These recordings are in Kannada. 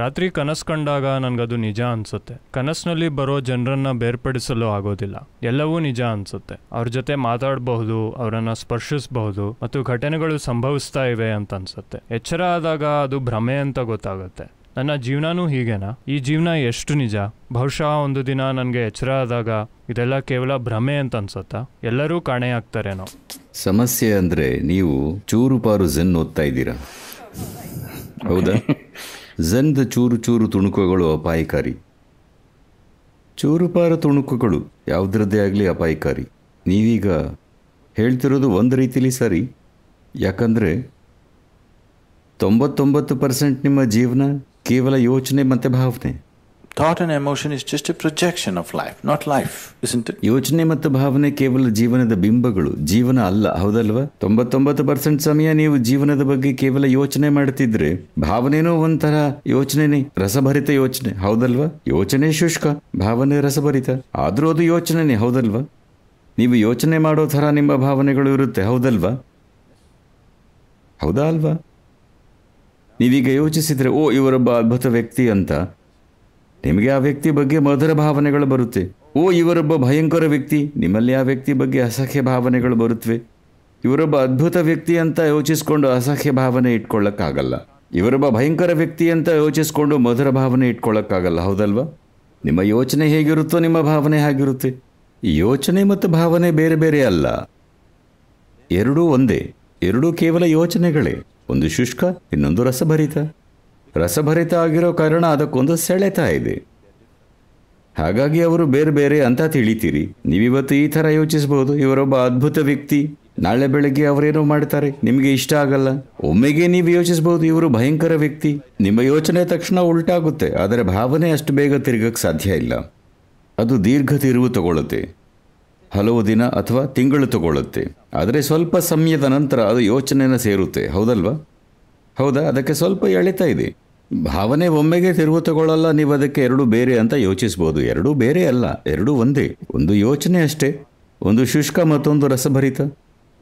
ರಾತ್ರಿ ಕನಸು ಕಂಡಾಗ ನನಗದು ನಿಜ ಅನಿಸುತ್ತೆ ಕನಸಿನಲ್ಲಿ ಬರೋ ಜನರನ್ನ ಬೇರ್ಪಡಿಸಲು ಆಗೋದಿಲ್ಲ ಎಲ್ಲವೂ ನಿಜ ಅನಿಸುತ್ತೆ ಅವ್ರ ಜೊತೆ ಮಾತಾಡಬಹುದು ಅವರನ್ನು ಸ್ಪರ್ಶಿಸಬಹುದು ಮತ್ತು ಘಟನೆಗಳು ಸಂಭವಿಸ್ತಾ ಇವೆ ಅಂತ ಅನ್ಸುತ್ತೆ ಎಚ್ಚರ ಆದಾಗ ಅದು ಭ್ರಮೆ ಅಂತ ಗೊತ್ತಾಗುತ್ತೆ ನನ್ನ ಜೀವನನೂ ಹೀಗೇನಾ ಈ ಜೀವನ ಎಷ್ಟು ನಿಜ ಬಹುಶಃ ಒಂದು ದಿನ ನನಗೆ ಎಚ್ಚರ ಆದಾಗ ಇದೆಲ್ಲ ಕೇವಲ ಭ್ರಮೆ ಅಂತ ಅನ್ಸುತ್ತಾ ಎಲ್ಲರೂ ಕಾಣೆಯಾಗ್ತಾರೇನೋ ಸಮಸ್ಯೆ ಅಂದರೆ ನೀವು ಪಾರು ಜನ್ ಓದ್ತಾ ಇದ್ದೀರಾ ಹೌದಾ ಝನ್ದ ಚೂರು ಚೂರು ತುಣುಕುಗಳು ಅಪಾಯಕಾರಿ ಚೂರುಪಾರ ತುಣುಕುಗಳು ಯಾವುದ್ರದ್ದೇ ಆಗಲಿ ಅಪಾಯಕಾರಿ ನೀವೀಗ ಹೇಳ್ತಿರೋದು ಒಂದು ರೀತಿಲಿ ಸರಿ ಯಾಕಂದರೆ ತೊಂಬತ್ತೊಂಬತ್ತು ಪರ್ಸೆಂಟ್ ನಿಮ್ಮ ಜೀವನ ಕೇವಲ ಯೋಚನೆ ಮತ್ತು ಭಾವನೆ Thought and emotion is just a projection of life, not life, ಯೋಚನೆ ಮತ್ತು ಭಾವನೆ ಕೇವಲ ಜೀವನದ ಬಿಂಬಗಳು ಜೀವನ ಅಲ್ಲ ಹೌದಲ್ವಾ ತೊಂಬತ್ತೊಂಬತ್ತು ಪರ್ಸೆಂಟ್ ಸಮಯ ನೀವು ಜೀವನದ ಬಗ್ಗೆ ಕೇವಲ ಯೋಚನೆ ಮಾಡುತ್ತಿದ್ರೆ ಭಾವನೆನೂ ಒಂಥರ ಯೋಚನೆನೇ ರಸಭರಿತ ಯೋಚನೆ ಹೌದಲ್ವಾ ಯೋಚನೆ ಶುಷ್ಕ ಭಾವನೆ ರಸಭರಿತ ಆದ್ರೂ ಅದು ಯೋಚನೆನೇ ಹೌದಲ್ವಾ ನೀವು ಯೋಚನೆ ಮಾಡೋ ಥರ ನಿಮ್ಮ ಭಾವನೆಗಳು ಇರುತ್ತೆ ಹೌದಲ್ವಾ ಹೌದಾ ಅಲ್ವಾ ನೀವೀಗ ಯೋಚಿಸಿದರೆ ಓ ಇವರೊಬ್ಬ ಅದ್ಭುತ ವ್ಯಕ್ತಿ ಅಂತ ನಿಮಗೆ ಆ ವ್ಯಕ್ತಿ ಬಗ್ಗೆ ಮಧುರ ಭಾವನೆಗಳು ಬರುತ್ತೆ ಓ ಇವರೊಬ್ಬ ಭಯಂಕರ ವ್ಯಕ್ತಿ ನಿಮ್ಮಲ್ಲಿ ಆ ವ್ಯಕ್ತಿ ಬಗ್ಗೆ ಅಸಹ್ಯ ಭಾವನೆಗಳು ಬರುತ್ತವೆ ಇವರೊಬ್ಬ ಅದ್ಭುತ ವ್ಯಕ್ತಿ ಅಂತ ಯೋಚಿಸ್ಕೊಂಡು ಅಸಹ್ಯ ಭಾವನೆ ಇಟ್ಕೊಳ್ಳೋಕ್ಕಾಗಲ್ಲ ಇವರೊಬ್ಬ ಭಯಂಕರ ವ್ಯಕ್ತಿ ಅಂತ ಯೋಚಿಸ್ಕೊಂಡು ಮಧುರ ಭಾವನೆ ಇಟ್ಕೊಳ್ಳೋಕ್ಕಾಗಲ್ಲ ಹೌದಲ್ವಾ ನಿಮ್ಮ ಯೋಚನೆ ಹೇಗಿರುತ್ತೋ ನಿಮ್ಮ ಭಾವನೆ ಹಾಗಿರುತ್ತೆ ಯೋಚನೆ ಮತ್ತು ಭಾವನೆ ಬೇರೆ ಬೇರೆ ಅಲ್ಲ ಎರಡೂ ಒಂದೇ ಎರಡೂ ಕೇವಲ ಯೋಚನೆಗಳೇ ಒಂದು ಶುಷ್ಕ ಇನ್ನೊಂದು ರಸಭರಿತ ರಸಭರಿತ ಆಗಿರೋ ಕಾರಣ ಅದಕ್ಕೊಂದು ಸೆಳೆತ ಇದೆ ಹಾಗಾಗಿ ಅವರು ಬೇರೆ ಬೇರೆ ಅಂತ ತಿಳಿತೀರಿ ನೀವಿವತ್ತು ಈ ಥರ ಯೋಚಿಸಬಹುದು ಇವರೊಬ್ಬ ಅದ್ಭುತ ವ್ಯಕ್ತಿ ನಾಳೆ ಬೆಳಗ್ಗೆ ಅವರೇನೋ ಮಾಡ್ತಾರೆ ನಿಮಗೆ ಇಷ್ಟ ಆಗಲ್ಲ ಒಮ್ಮೆಗೆ ನೀವು ಯೋಚಿಸಬಹುದು ಇವರು ಭಯಂಕರ ವ್ಯಕ್ತಿ ನಿಮ್ಮ ಯೋಚನೆ ತಕ್ಷಣ ಉಲ್ಟಾಗುತ್ತೆ ಆದರೆ ಭಾವನೆ ಅಷ್ಟು ಬೇಗ ತಿರುಗಕ್ಕೆ ಸಾಧ್ಯ ಇಲ್ಲ ಅದು ದೀರ್ಘ ತಿರುವು ತಗೊಳ್ಳುತ್ತೆ ಹಲವು ದಿನ ಅಥವಾ ತಿಂಗಳು ತಗೊಳ್ಳುತ್ತೆ ಆದರೆ ಸ್ವಲ್ಪ ಸಮಯದ ನಂತರ ಅದು ಯೋಚನೆನ ಸೇರುತ್ತೆ ಹೌದಲ್ವಾ ಹೌದಾ ಅದಕ್ಕೆ ಸ್ವಲ್ಪ ಎಳಿತಾ ಇದೆ ಭಾವನೆ ಒಮ್ಮೆಗೆ ತಿರುವು ತಗೊಳ್ಳಲ್ಲ ನೀವು ಅದಕ್ಕೆ ಎರಡು ಬೇರೆ ಅಂತ ಯೋಚಿಸ್ಬೋದು ಎರಡೂ ಬೇರೆ ಅಲ್ಲ ಎರಡೂ ಒಂದೇ ಒಂದು ಯೋಚನೆ ಅಷ್ಟೇ ಒಂದು ಶುಷ್ಕ ಮತ್ತೊಂದು ರಸಭರಿತ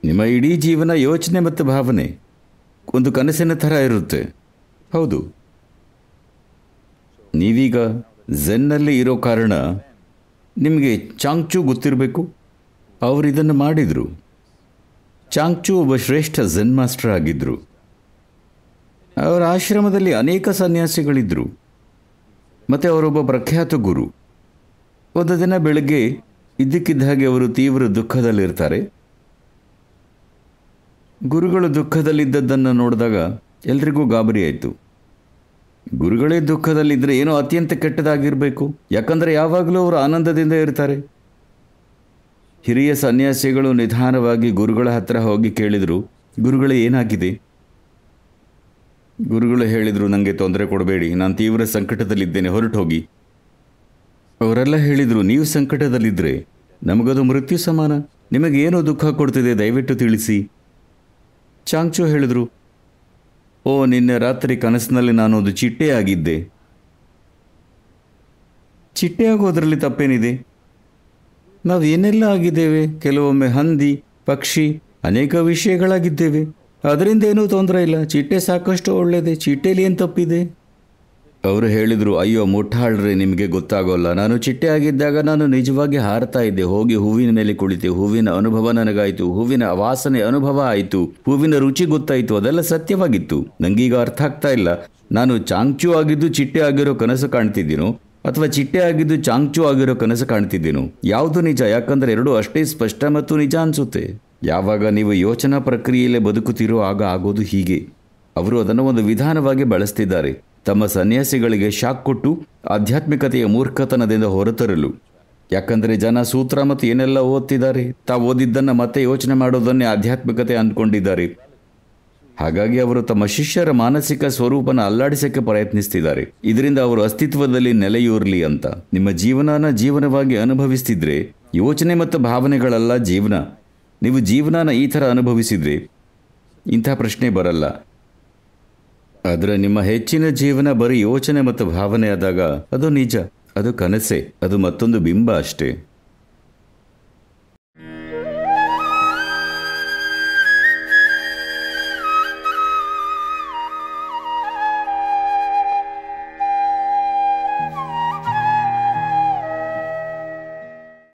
ನಿಮ್ಮ ಇಡೀ ಜೀವನ ಯೋಚನೆ ಮತ್ತು ಭಾವನೆ ಒಂದು ಕನಸಿನ ಥರ ಇರುತ್ತೆ ಹೌದು ನೀವೀಗ ಝೆನ್ನಲ್ಲಿ ಇರೋ ಕಾರಣ ನಿಮಗೆ ಚಾಂಗ್ಚೂ ಗೊತ್ತಿರಬೇಕು ಅವರು ಇದನ್ನು ಮಾಡಿದರು ಚಾಂಗ್ಚೂ ಒಬ್ಬ ಶ್ರೇಷ್ಠ ಝೆನ್ ಮಾಸ್ಟರ್ ಆಗಿದ್ದರು ಅವರ ಆಶ್ರಮದಲ್ಲಿ ಅನೇಕ ಸನ್ಯಾಸಿಗಳಿದ್ದರು ಮತ್ತು ಅವರೊಬ್ಬ ಪ್ರಖ್ಯಾತ ಗುರು ಒಂದು ದಿನ ಬೆಳಗ್ಗೆ ಇದ್ದಕ್ಕಿದ್ದ ಹಾಗೆ ಅವರು ತೀವ್ರ ದುಃಖದಲ್ಲಿರ್ತಾರೆ ಗುರುಗಳು ದುಃಖದಲ್ಲಿದ್ದದ್ದನ್ನು ನೋಡಿದಾಗ ಎಲ್ರಿಗೂ ಗಾಬರಿ ಆಯಿತು ಗುರುಗಳೇ ದುಃಖದಲ್ಲಿದ್ದರೆ ಏನೋ ಅತ್ಯಂತ ಕೆಟ್ಟದಾಗಿರಬೇಕು ಯಾಕಂದರೆ ಯಾವಾಗಲೂ ಅವರು ಆನಂದದಿಂದ ಇರ್ತಾರೆ ಹಿರಿಯ ಸನ್ಯಾಸಿಗಳು ನಿಧಾನವಾಗಿ ಗುರುಗಳ ಹತ್ರ ಹೋಗಿ ಕೇಳಿದರು ಗುರುಗಳೇ ಏನಾಗಿದೆ ಗುರುಗಳು ಹೇಳಿದರು ನನಗೆ ತೊಂದರೆ ಕೊಡಬೇಡಿ ನಾನು ತೀವ್ರ ಸಂಕಟದಲ್ಲಿದ್ದೇನೆ ಹೊರಟು ಹೋಗಿ ಅವರೆಲ್ಲ ಹೇಳಿದರು ನೀವು ಸಂಕಟದಲ್ಲಿದ್ದರೆ ನಮಗದು ಮೃತ್ಯು ಸಮಾನ ನಿಮಗೇನೋ ದುಃಖ ಕೊಡ್ತಿದೆ ದಯವಿಟ್ಟು ತಿಳಿಸಿ ಚಾಂಚು ಹೇಳಿದರು ಓ ನಿನ್ನೆ ರಾತ್ರಿ ಕನಸಿನಲ್ಲಿ ನಾನು ಆಗಿದ್ದೆ ಚಿಟ್ಟೆ ಚಿಟ್ಟೆಯಾಗೋದರಲ್ಲಿ ತಪ್ಪೇನಿದೆ ನಾವು ಏನೆಲ್ಲ ಆಗಿದ್ದೇವೆ ಕೆಲವೊಮ್ಮೆ ಹಂದಿ ಪಕ್ಷಿ ಅನೇಕ ವಿಷಯಗಳಾಗಿದ್ದೇವೆ ಅದರಿಂದ ಏನೂ ತೊಂದರೆ ಇಲ್ಲ ಚಿಟ್ಟೆ ಸಾಕಷ್ಟು ಒಳ್ಳೆಯದೆ ಚೀಟೇಲಿ ಏನು ತಪ್ಪಿದೆ ಅವರು ಹೇಳಿದರು ಅಯ್ಯೋ ಮುಟ್ಟಾಳ್ರಿ ನಿಮಗೆ ಗೊತ್ತಾಗೋಲ್ಲ ನಾನು ಚಿಟ್ಟೆ ಆಗಿದ್ದಾಗ ನಾನು ನಿಜವಾಗಿ ಹಾರತಾ ಇದ್ದೆ ಹೋಗಿ ಹೂವಿನ ಮೇಲೆ ಕುಳಿತೆ ಹೂವಿನ ಅನುಭವ ನನಗಾಯಿತು ಹೂವಿನ ವಾಸನೆ ಅನುಭವ ಆಯಿತು ಹೂವಿನ ರುಚಿ ಗೊತ್ತಾಯಿತು ಅದೆಲ್ಲ ಸತ್ಯವಾಗಿತ್ತು ನಂಗೀಗ ಅರ್ಥ ಆಗ್ತಾ ಇಲ್ಲ ನಾನು ಚಾಂಚು ಆಗಿದ್ದು ಚಿಟ್ಟೆ ಆಗಿರೋ ಕನಸು ಕಾಣ್ತಿದ್ದೀನೋ ಅಥವಾ ಚಿಟ್ಟೆ ಆಗಿದ್ದು ಚಾಂಚು ಆಗಿರೋ ಕನಸು ಕಾಣ್ತಿದ್ದೀನೋ ಯಾವುದು ನಿಜ ಯಾಕಂದ್ರೆ ಎರಡೂ ಅಷ್ಟೇ ಸ್ಪಷ್ಟ ಮತ್ತು ನಿಜ ಅನ್ಸುತ್ತೆ ಯಾವಾಗ ನೀವು ಯೋಚನಾ ಪ್ರಕ್ರಿಯೆಯಲ್ಲೇ ಬದುಕುತ್ತಿರೋ ಆಗ ಆಗೋದು ಹೀಗೆ ಅವರು ಅದನ್ನು ಒಂದು ವಿಧಾನವಾಗಿ ಬಳಸ್ತಿದ್ದಾರೆ ತಮ್ಮ ಸನ್ಯಾಸಿಗಳಿಗೆ ಶಾಕ್ ಕೊಟ್ಟು ಆಧ್ಯಾತ್ಮಿಕತೆಯ ಮೂರ್ಖತನದಿಂದ ಹೊರತರಲು ಯಾಕಂದರೆ ಜನ ಸೂತ್ರ ಮತ್ತು ಏನೆಲ್ಲ ಓದ್ತಿದ್ದಾರೆ ತಾವು ಓದಿದ್ದನ್ನು ಮತ್ತೆ ಯೋಚನೆ ಮಾಡೋದನ್ನೇ ಆಧ್ಯಾತ್ಮಿಕತೆ ಅಂದ್ಕೊಂಡಿದ್ದಾರೆ ಹಾಗಾಗಿ ಅವರು ತಮ್ಮ ಶಿಷ್ಯರ ಮಾನಸಿಕ ಸ್ವರೂಪನ ಅಲ್ಲಾಡಿಸಕ್ಕೆ ಪ್ರಯತ್ನಿಸ್ತಿದ್ದಾರೆ ಇದರಿಂದ ಅವರು ಅಸ್ತಿತ್ವದಲ್ಲಿ ನೆಲೆಯೂರಲಿ ಅಂತ ನಿಮ್ಮ ಜೀವನನ ಜೀವನವಾಗಿ ಅನುಭವಿಸ್ತಿದ್ರೆ ಯೋಚನೆ ಮತ್ತು ಭಾವನೆಗಳಲ್ಲ ಜೀವನ ನೀವು ಜೀವನನ ಈ ಥರ ಅನುಭವಿಸಿದ್ರಿ ಇಂಥ ಪ್ರಶ್ನೆ ಬರಲ್ಲ ಆದರೆ ನಿಮ್ಮ ಹೆಚ್ಚಿನ ಜೀವನ ಬರೀ ಯೋಚನೆ ಮತ್ತು ಭಾವನೆ ಆದಾಗ ಅದು ನಿಜ ಅದು ಕನಸೆ ಅದು ಮತ್ತೊಂದು ಬಿಂಬ ಅಷ್ಟೇ